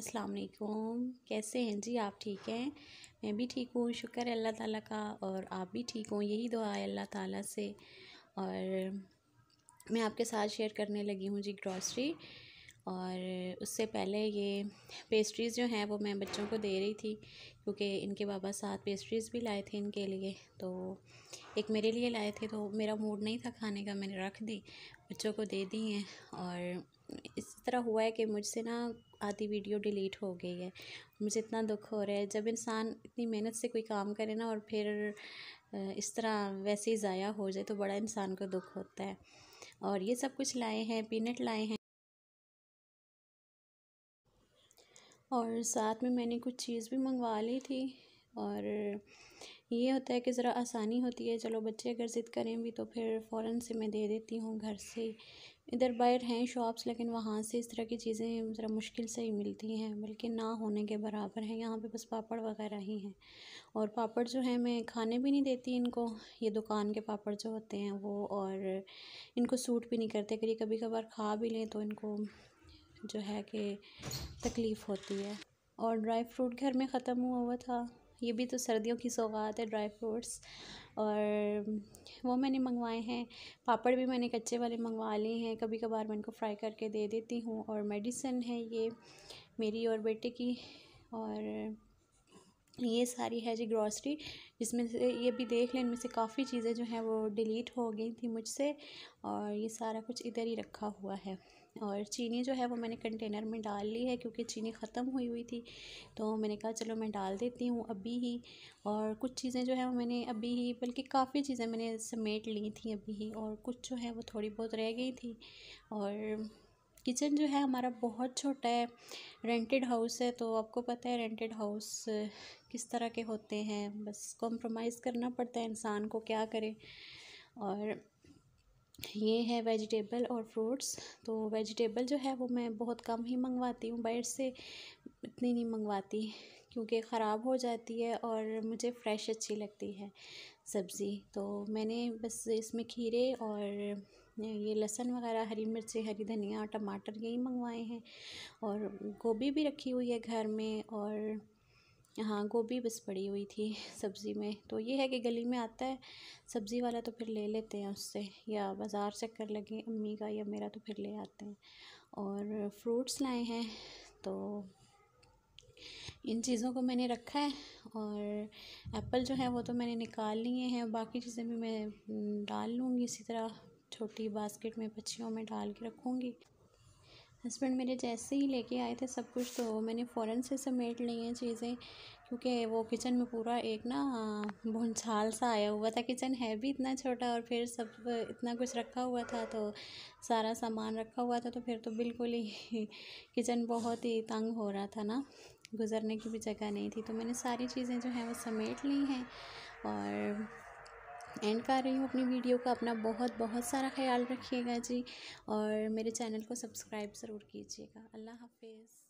अस्सलाम वालेकुम कैसे हैं जी आप ठीक हैं मैं भी ठीक हूँ शुक्र है अल्लाह ताला का और आप भी ठीक हों यही दुआ है अल्लाह ताला से और मैं आपके साथ शेयर करने लगी हूँ जी ग्रॉसरी और उससे पहले ये पेस्ट्रीज़ जो हैं वो मैं बच्चों को दे रही थी क्योंकि इनके बाबा साथ पेस्ट्रीज़ भी लाए थे इनके लिए तो एक मेरे लिए लाए थे तो मेरा मूड नहीं था खाने का मैंने रख दी बच्चों को दे दी हैं और इस तरह हुआ है कि मुझसे ना आधी वीडियो डिलीट हो गई है मुझे इतना दुख हो रहा है जब इंसान इतनी मेहनत से कोई काम करे ना और फिर इस तरह वैसे ही ज़ाया हो जाए तो बड़ा इंसान को दुख होता है और ये सब कुछ लाए हैं पीनट लाए हैं और साथ में मैंने कुछ चीज़ भी मंगवा ली थी और ये होता है कि ज़रा आसानी होती है चलो बच्चे अगर ज़िद करें भी तो फिर फ़ौर से मैं दे देती हूँ घर से इधर बाहर हैं शॉप्स लेकिन वहाँ से इस तरह की चीज़ें ज़रा मुश्किल से ही मिलती हैं बल्कि ना होने के बराबर हैं यहाँ पे बस पापड़ वगैरह ही हैं और पापड़ जो है मैं खाने भी नहीं देती इनको ये दुकान के पापड़ जो होते हैं वो और इनको सूट भी नहीं करते कभी कभी कभार खा भी लें तो इनको जो है कि तकलीफ़ होती है और ड्राई फ्रूट घर में ख़त्म हुआ हुआ था ये भी तो सर्दियों की सौगात है ड्राई फ्रूट्स और वो मैंने मंगवाए हैं पापड़ भी मैंने कच्चे वाले मंगवा लिए हैं कभी कभार मैं इनको फ्राई करके दे देती हूँ और मेडिसिन है ये मेरी और बेटे की और ये सारी है जी ग्रॉसरी जिसमें से ये भी देख लें इनमें से काफ़ी चीज़ें जो हैं वो डिलीट हो गई थी मुझसे और ये सारा कुछ इधर ही रखा हुआ है और चीनी जो है वो मैंने कंटेनर में डाल ली है क्योंकि चीनी ख़त्म हुई हुई थी तो मैंने कहा चलो मैं डाल देती हूँ अभी ही और कुछ चीज़ें जो है वो मैंने अभी ही बल्कि काफ़ी चीज़ें मैंने समेट ली थी अभी ही और कुछ जो है वो थोड़ी बहुत रह गई थी और किचन जो है हमारा बहुत छोटा है रेंटेड हाउस है तो आपको पता है रेंटेड हाउस किस तरह के होते हैं बस कॉम्प्रोमाइज़ करना पड़ता है इंसान को क्या करे और ये है वेजिटेबल और फ्रूट्स तो वेजिटेबल जो है वो मैं बहुत कम ही मंगवाती हूँ बाहर से इतनी नहीं मंगवाती क्योंकि ख़राब हो जाती है और मुझे फ्रेश अच्छी लगती है सब्ज़ी तो मैंने बस इसमें खीरे और ये लहसन वगैरह हरी मिर्ची हरी धनिया टमाटर यही मंगवाए हैं और गोभी भी रखी हुई है घर में और हाँ गोभी बस पड़ी हुई थी सब्ज़ी में तो ये है कि गली में आता है सब्ज़ी वाला तो फिर ले लेते हैं उससे या बाज़ार चक्कर लगे अम्मी का या मेरा तो फिर ले आते हैं और फ्रूट्स लाए हैं तो इन चीज़ों को मैंने रखा है और एप्पल जो है वो तो मैंने निकाल लिए हैं बाकी चीज़ें भी मैं डाल लूँगी इसी तरह छोटी बास्केट में बच्चियों में डाल के रखूँगी हस्बैंड मेरे जैसे ही लेके आए थे सब कुछ तो मैंने फ़ौरन से समेट ली हैं चीज़ें क्योंकि वो किचन में पूरा एक ना भुंचाल सा आया हुआ था किचन है भी इतना छोटा और फिर सब इतना कुछ रखा हुआ था तो सारा सामान रखा हुआ था तो फिर तो बिल्कुल ही किचन बहुत ही तंग हो रहा था ना गुज़रने की भी जगह नहीं थी तो मैंने सारी चीज़ें जो हैं वो समेट ली हैं और एंड कर रही हूँ अपनी वीडियो का अपना बहुत बहुत सारा ख्याल रखिएगा जी और मेरे चैनल को सब्सक्राइब ज़रूर कीजिएगा अल्लाह हाफिज़